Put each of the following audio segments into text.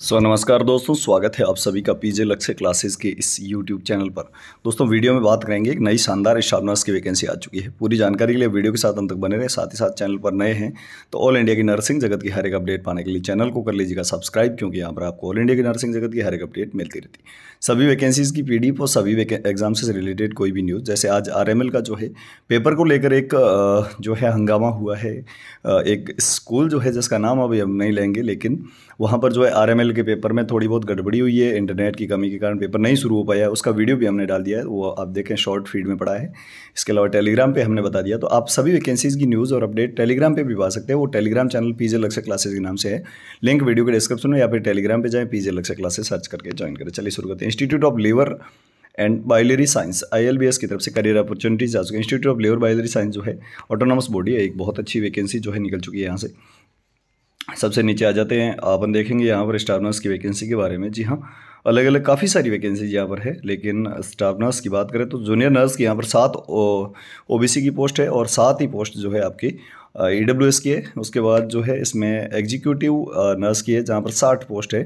सो so, नमस्कार दोस्तों स्वागत है आप सभी का पीजे लक्ष्य क्लासेस के इस यूट्यूब चैनल पर दोस्तों वीडियो में बात करेंगे एक नई शानदार स्टाफ की वैकेंसी आ चुकी है पूरी जानकारी के लिए वीडियो के साथ अंत तक बने रहे साथ ही साथ चैनल पर नए हैं तो ऑल इंडिया की नर्सिंग जगत की हर एक अपडेट पाने के लिए चैनल को कर लीजिएगा सब्सक्राइब क्योंकि यहाँ पर आपको ऑल इंडिया की नर्सिंग जगत की हर एक अपडेट मिलती रहती सभी वैकेंसीज़ की पी और सभी एग्जाम से रिलेटेड कोई भी न्यूज़ जैसे आज आर का जो है पेपर को लेकर एक जो है हंगामा हुआ है एक स्कूल जो है जिसका नाम अभी हम नहीं लेंगे लेकिन वहाँ पर जो है आर फाइनल के पेपर में थोड़ी बहुत गड़बड़ी हुई है इंटरनेट की कमी के कारण पेपर नहीं शुरू हो पाया उसका वीडियो भी हमने डाल दिया है वो आप देखें शॉर्ट फीड में पड़ा है इसके अलावा टेलीग्राम पे हमने बता दिया तो आप सभी वैकेंसीज़ की न्यूज़ और अपडेट टेलीग्राम पर भी पा सकते हैं वो टेलीग्राम चैनल पीजे लक्ष्य क्लासेस के नाम से है लिंक वीडियो के डिस्क्रिप्शन में या फिर टेलीग्राम पर जाएँ पीजे लक्ष्य क्लासेस सर्च करके ज्वाइन करें चलिए शुरू करते हैं इंस्टीट्यूट ऑफ लेबर एंड बायोलरी साइंस आईएलबीएस की तरफ से करियर अपॉर्चुनिटीज आ चुके हैं इंस्टीट्यूट ऑफ लेबर बायोलरी साइंस जो है ऑटोनॉमस बॉडी है एक बहुत अच्छी वैकेंसी जो है निकल चुकी है यहाँ से सबसे नीचे आ जाते हैं अपन देखेंगे यहाँ पर स्टाफ नर्स की वैकेंसी के बारे में जी हाँ अलग अलग काफ़ी सारी वैकेंसीज यहाँ पर है लेकिन स्टाफ नर्स की बात करें तो जूनियर नर्स की यहाँ पर सात ओ बी की पोस्ट है और सात ही पोस्ट जो है आपकी ई डब्ल्यू एस की है उसके बाद जो है इसमें एग्जीक्यूटिव नर्स की है जहाँ पर साठ पोस्ट है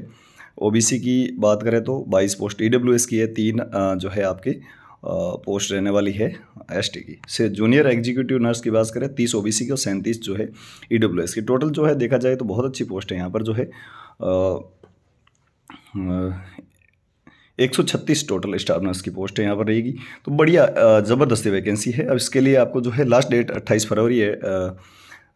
ओ की बात करें तो बाईस पोस्ट ई e की है तीन जो है आपकी पोस्ट रहने वाली है एस की से जूनियर एग्जीक्यूटिव नर्स की बात करें तीस ओ की और सैंतीस जो है ईडब्ल्यूएस की टोटल जो है देखा जाए तो बहुत अच्छी पोस्ट है यहाँ पर जो है एक सौ छत्तीस टोटल स्टाफ नर्स की पोस्ट है यहाँ पर रहेगी तो बढ़िया ज़बरदस्ती वैकेंसी है अब इसके लिए आपको जो है लास्ट डेट अट्ठाईस फरवरी है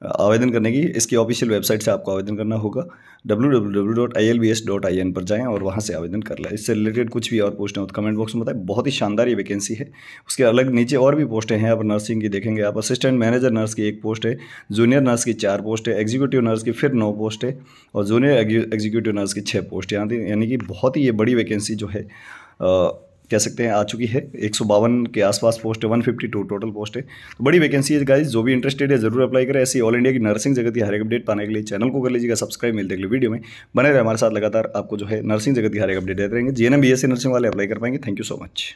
आवेदन करने की इसकी ऑफिशियल वेबसाइट से आपको आवेदन करना होगा www.ilbs.in पर जाएं और वहां से आवेदन कर लें इससे रिलेटेड कुछ भी और पोस्टें हो तो कमेंट बॉक्स में बताएं बहुत ही शानदार ये वैकेंसी है उसके अलग नीचे और भी पोस्टें हैं आप नर्सिंग की देखेंगे आप असिस्टेंट मैनेजर नर्स की एक पोस्ट है जूनियर नर्स की चार पोस्ट है एग्जीक्यूटिव नर्स की फिर नौ पोस्ट है और जूनियर एग्जीक्यूटिव नर्स की छः पोस्ट यानी कि बहुत ही ये बड़ी वैकेंसी जो है कह सकते हैं आ चुकी है एक के आसपास पोस्ट है टू टोटल पोस्ट है तो बड़ी वैकेंसी है गाइज जो भी इंटरेस्टेड है जरूर अप्लाई करें ऐसी ऑल इंडिया की नर्सिंग जगत की हर एक अपडेट पाने के लिए चैनल को कर लीजिएगा सब्सक्राइब मिलते अगले वीडियो में बने रहे हमारे साथ लगातार आपको जो है नर्सिंग जगत की हर एक अपडेट देते रहेंगे जी एन नर्सिंग वाले अप्लाई कर पाएंगे थैंक यू सो मच